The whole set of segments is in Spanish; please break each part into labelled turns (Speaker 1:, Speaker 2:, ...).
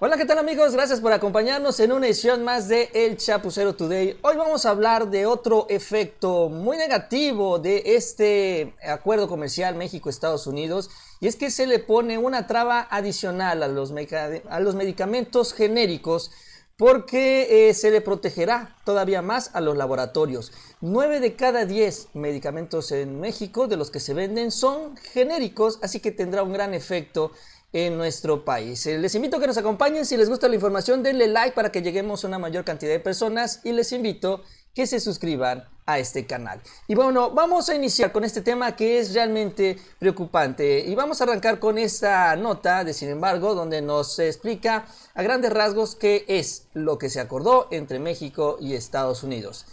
Speaker 1: Hola, ¿qué tal amigos? Gracias por acompañarnos en una edición más de El Chapucero Today. Hoy vamos a hablar de otro efecto muy negativo de este acuerdo comercial México-Estados Unidos y es que se le pone una traba adicional a los, a los medicamentos genéricos porque eh, se le protegerá todavía más a los laboratorios. 9 de cada 10 medicamentos en México de los que se venden son genéricos, así que tendrá un gran efecto en nuestro país. Eh, les invito a que nos acompañen. Si les gusta la información, denle like para que lleguemos a una mayor cantidad de personas y les invito que se suscriban a este canal. Y bueno, vamos a iniciar con este tema que es realmente preocupante y vamos a arrancar con esta nota de Sin embargo, donde nos explica a grandes rasgos qué es lo que se acordó entre México y Estados Unidos.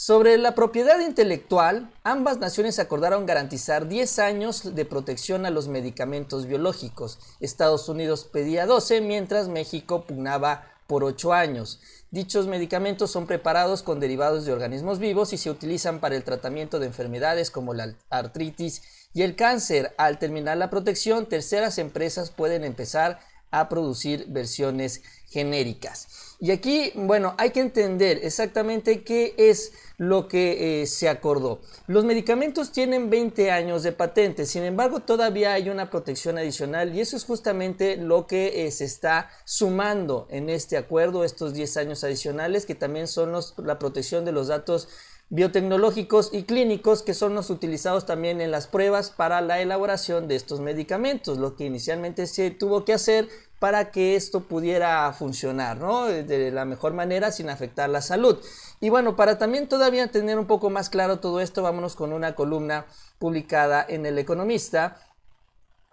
Speaker 1: Sobre la propiedad intelectual, ambas naciones acordaron garantizar 10 años de protección a los medicamentos biológicos. Estados Unidos pedía 12, mientras México pugnaba por 8 años. Dichos medicamentos son preparados con derivados de organismos vivos y se utilizan para el tratamiento de enfermedades como la artritis y el cáncer. Al terminar la protección, terceras empresas pueden empezar a producir versiones genéricas. Y aquí, bueno, hay que entender exactamente qué es lo que eh, se acordó. Los medicamentos tienen 20 años de patente, sin embargo todavía hay una protección adicional y eso es justamente lo que eh, se está sumando en este acuerdo, estos 10 años adicionales que también son la protección de los datos biotecnológicos y clínicos que son los utilizados también en las pruebas para la elaboración de estos medicamentos, lo que inicialmente se tuvo que hacer para que esto pudiera funcionar ¿no? de la mejor manera sin afectar la salud. Y bueno, para también todavía tener un poco más claro todo esto, vámonos con una columna publicada en El Economista,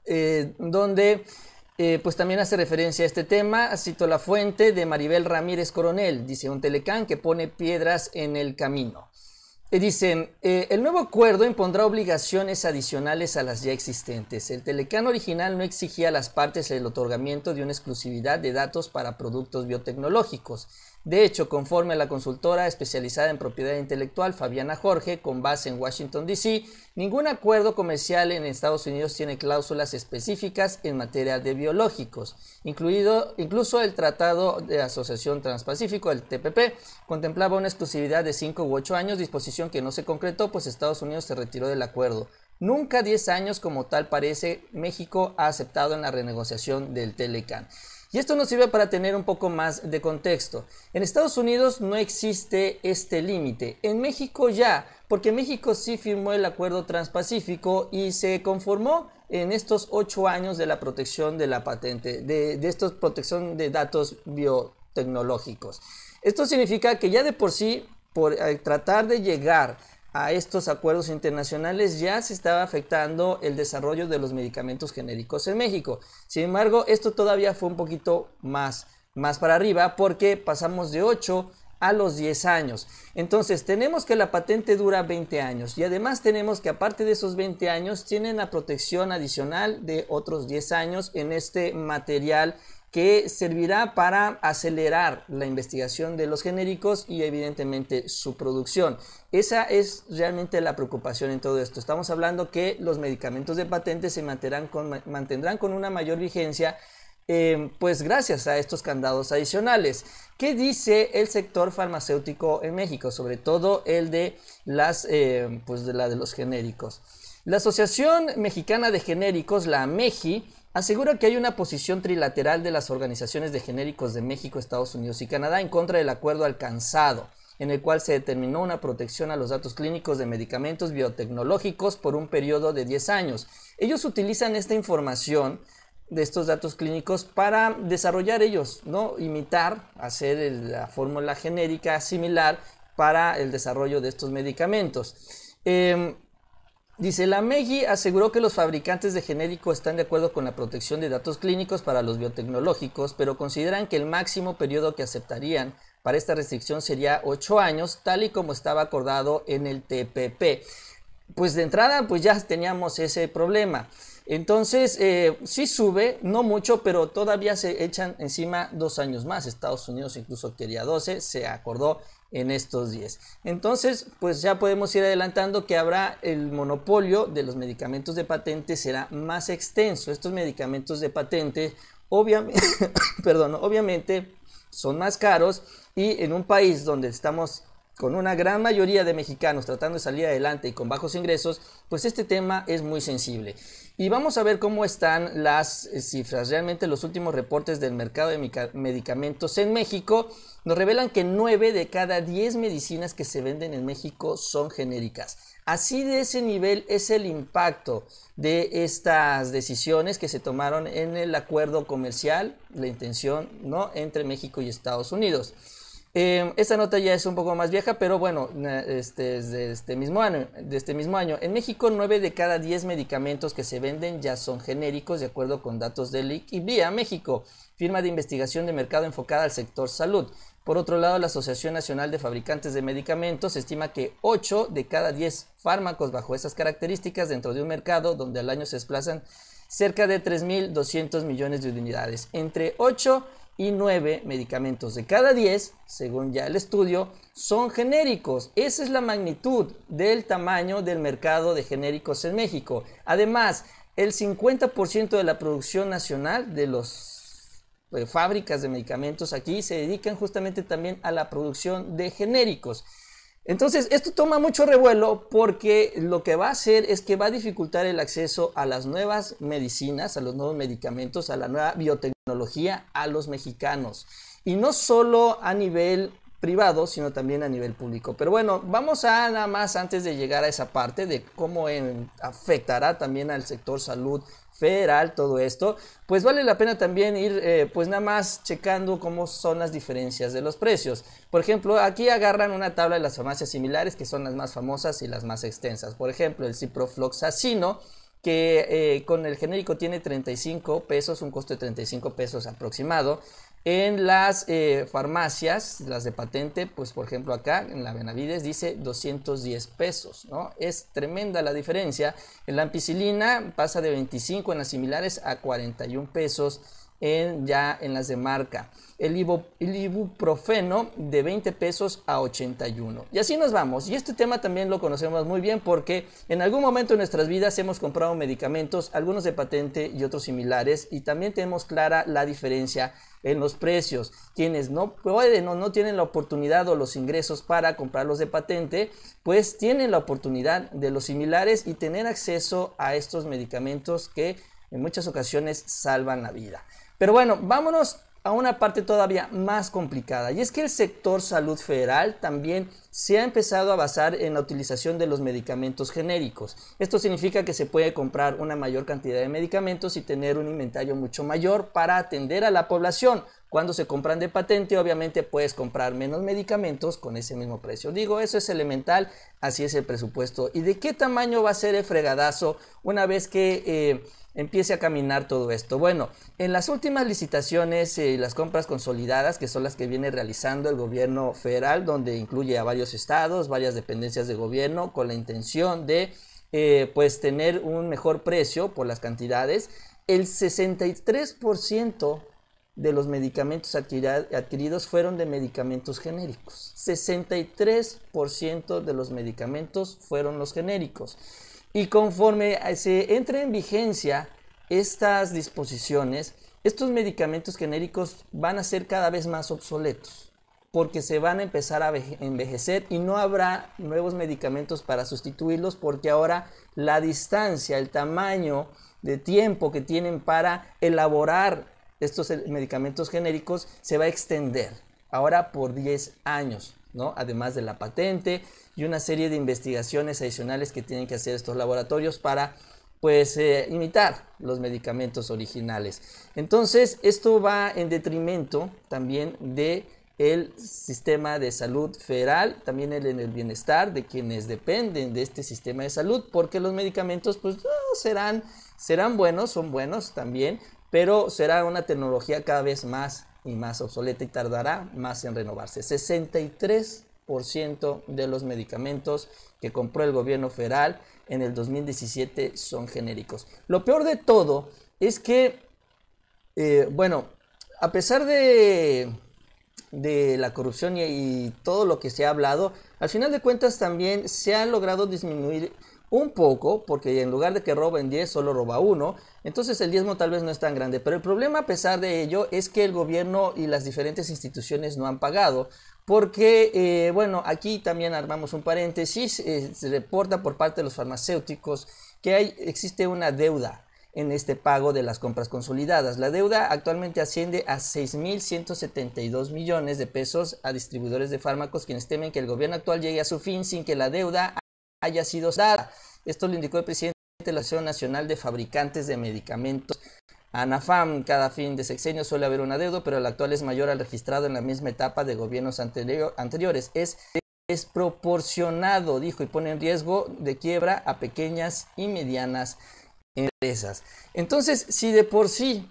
Speaker 1: eh, donde eh, pues también hace referencia a este tema, cito la fuente de Maribel Ramírez Coronel, dice un telecán que pone piedras en el camino. Eh, dicen, eh, el nuevo acuerdo impondrá obligaciones adicionales a las ya existentes. El Telecán original no exigía a las partes el otorgamiento de una exclusividad de datos para productos biotecnológicos. De hecho, conforme a la consultora especializada en propiedad intelectual Fabiana Jorge, con base en Washington, D.C., ningún acuerdo comercial en Estados Unidos tiene cláusulas específicas en materia de biológicos, incluido incluso el Tratado de Asociación Transpacífico, el TPP, contemplaba una exclusividad de 5 u 8 años, disposición que no se concretó, pues Estados Unidos se retiró del acuerdo. Nunca 10 años como tal parece México ha aceptado en la renegociación del Telecan. Y esto nos sirve para tener un poco más de contexto. En Estados Unidos no existe este límite. En México ya, porque México sí firmó el acuerdo transpacífico y se conformó en estos ocho años de la protección de la patente, de, de esta protección de datos biotecnológicos. Esto significa que ya de por sí, por tratar de llegar a estos acuerdos internacionales ya se estaba afectando el desarrollo de los medicamentos genéricos en México. Sin embargo, esto todavía fue un poquito más, más para arriba porque pasamos de 8 a los 10 años. Entonces, tenemos que la patente dura 20 años y además tenemos que aparte de esos 20 años tienen la protección adicional de otros 10 años en este material que servirá para acelerar la investigación de los genéricos y evidentemente su producción. Esa es realmente la preocupación en todo esto. Estamos hablando que los medicamentos de patente se mantendrán con, una mayor vigencia eh, pues gracias a estos candados adicionales. ¿Qué dice el sector farmacéutico en México? Sobre todo el de eh, pues, la de los genéricos. La Asociación Mexicana de Genéricos, la AMEGI, asegura que hay una posición trilateral de las organizaciones de genéricos de México, Estados Unidos y Canadá en contra del acuerdo alcanzado, en el cual se determinó una protección a los datos clínicos de medicamentos biotecnológicos por un periodo de 10 años. Ellos utilizan esta información de estos datos clínicos para desarrollar ellos, ¿no? Imitar, hacer la fórmula genérica similar para el desarrollo de estos medicamentos. Em, Dice, la MEGI aseguró que los fabricantes de genérico están de acuerdo con la protección de datos clínicos para los biotecnológicos, pero consideran que el máximo periodo que aceptarían para esta restricción sería ocho años, tal y como estaba acordado en el TPP pues de entrada pues ya teníamos ese problema. Entonces, eh, sí sube, no mucho, pero todavía se echan encima dos años más. Estados Unidos incluso quería 12, se acordó en estos 10. Entonces, pues ya podemos ir adelantando que habrá el monopolio de los medicamentos de patente será más extenso. Estos medicamentos de patente, obviamente, perdón, obviamente son más caros y en un país donde estamos con una gran mayoría de mexicanos tratando de salir adelante y con bajos ingresos, pues este tema es muy sensible. Y vamos a ver cómo están las eh, cifras. Realmente los últimos reportes del mercado de medicamentos en México nos revelan que 9 de cada 10 medicinas que se venden en México son genéricas. Así de ese nivel es el impacto de estas decisiones que se tomaron en el acuerdo comercial, la intención, ¿no?, entre México y Estados Unidos. Em, Esta nota ya es un poco más vieja, pero bueno, este, de este, mismo año, de este mismo año. En México, 9 de cada 10 medicamentos que se venden ya son genéricos, de acuerdo con datos de LIC y vía México, firma de investigación de mercado enfocada al sector salud. Por otro lado, la Asociación Nacional de Fabricantes de Medicamentos estima que 8 de cada 10 fármacos bajo esas características dentro de un mercado donde al año se desplazan cerca de 3.200 millones de unidades. Entre 8 y 9 medicamentos de cada 10, según ya el estudio, son genéricos. Esa es la magnitud del tamaño del mercado de genéricos en México. Además, el 50% de la producción nacional de las eh, fábricas de medicamentos aquí se dedican justamente también a la producción de genéricos. Entonces, esto toma mucho revuelo porque lo que va a hacer es que va a dificultar el acceso a las nuevas medicinas, a los nuevos medicamentos, a la nueva biotecnología a los mexicanos. Y no solo a nivel privado, sino también a nivel público. Pero bueno, vamos a nada más antes de llegar a esa parte de cómo afectará también al sector salud federal todo esto, pues vale la pena también ir eh, pues nada más checando cómo son las diferencias de los precios. Por ejemplo, aquí agarran una tabla de las farmacias similares que son las más famosas y las más extensas. Por ejemplo, el ciprofloxacino que eh, con el genérico tiene 35 pesos, un costo de 35 pesos aproximado. En las eh, farmacias, las de patente, pues por ejemplo acá en la Benavides dice 210 pesos, ¿no? Es tremenda la diferencia. En la ampicilina pasa de 25 en las similares a 41 pesos en, ya en las de marca. El, ibuprofeno de 20 pesos a 81. Y así nos vamos. Y este tema también lo conocemos muy bien porque en algún momento de nuestras vidas hemos comprado medicamentos, algunos de patente y otros similares, y también tenemos clara la diferencia en los precios. Quienes no pueden o no tienen la oportunidad o los ingresos para comprarlos de patente, pues tienen la oportunidad de los similares y tener acceso a estos medicamentos que en muchas ocasiones salvan la vida. Pero bueno, vámonos a una parte todavía más complicada y es que el sector salud federal también se ha empezado a basar en la utilización de los medicamentos genéricos. Esto significa que se puede comprar una mayor cantidad de medicamentos y tener un inventario mucho mayor para atender a la población. Cuando se compran de patente, obviamente puedes comprar menos medicamentos con ese mismo precio. Digo, eso es elemental, así es el presupuesto. ¿Y de qué tamaño va a ser el fregadazo una vez que eh, empiece a caminar todo esto? Bueno, en las últimas licitaciones eh, y las compras consolidadas, que son las que viene realizando el gobierno federal, donde incluye a varios estados, varias dependencias de gobierno, con la intención de eh, pues tener un mejor precio por las cantidades, el 63% de los medicamentos adquiridos fueron de medicamentos genéricos. 63% de los medicamentos fueron los genéricos. Y conforme eh, se entra en vigencia estas disposiciones, estos medicamentos genéricos van a ser cada vez más obsoletos porque se van a empezar a envejecer y no habrá nuevos medicamentos para sustituirlos porque ahora la distancia, el tamaño de tiempo que tienen para elaborar estos eh, medicamentos genéricos se va a extender ahora por 10 años, ¿no? Además de la patente y una serie de investigaciones adicionales que tienen que hacer estos laboratorios para pues eh, imitar los medicamentos originales. Entonces, esto va en detrimento también de el sistema de salud federal, también el, en el bienestar de quienes dependen de este sistema de salud, porque los medicamentos pues serán serán buenos, son buenos también, pero será una tecnología cada vez más y más obsoleta y tardará más en renovarse. 63% de los medicamentos que compró el gobierno federal en el 2017 son genéricos. Lo peor de todo es que, eh, bueno, a pesar de, de la corrupción y, y todo lo que se ha hablado, al final de cuentas también se ha logrado disminuir un poco, porque en lugar de que roben 10, solo roba uno, entonces el diezmo tal vez no es tan grande. Pero el problema a pesar de ello es que el gobierno y las diferentes instituciones no han pagado. Porque, eh, bueno, aquí también armamos un paréntesis, eh, se reporta por parte de los farmacéuticos que hay, existe una deuda en este pago de las compras consolidadas. La deuda actualmente asciende a 6.172 millones de pesos a distribuidores de fármacos quienes temen que el gobierno actual llegue a su fin sin que la deuda haya sido dada. Esto lo indicó el presidente de la Asociación Nacional de Fabricantes de Medicamentos, ANAFAM. Cada fin de sexenio suele haber una deuda pero el actual es mayor al registrado en la misma etapa de gobiernos anteriores. Es desproporcionado, dijo, y pone en riesgo de quiebra a pequeñas y medianas empresas. Entonces, si de por sí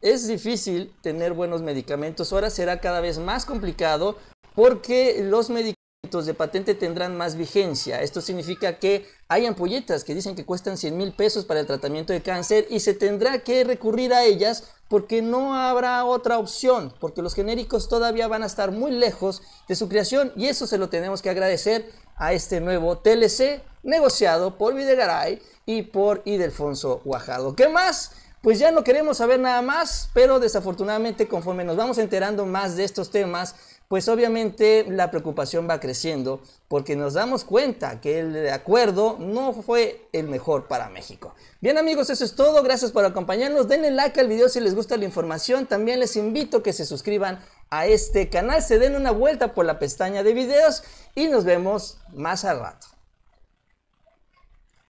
Speaker 1: es difícil tener buenos medicamentos, ahora será cada vez más complicado porque los medicamentos de patente tendrán más vigencia. Esto significa que hay ampolletas que dicen que cuestan 100 mil pesos para el tratamiento de cáncer y se tendrá que recurrir a ellas porque no habrá otra opción, porque los genéricos todavía van a estar muy lejos de su creación y eso se lo tenemos que agradecer a este nuevo TLC negociado por Videgaray y por Idelfonso Guajado. ¿Qué más? pues ya no queremos saber nada más, pero desafortunadamente conforme nos vamos enterando más de estos temas, pues obviamente la preocupación va creciendo porque nos damos cuenta que el acuerdo no fue el mejor para México. Bien amigos, eso es todo, gracias por acompañarnos, denle like al video si les gusta la información, también les invito a que se suscriban a este canal, se den una vuelta por la pestaña de videos y nos vemos más al rato.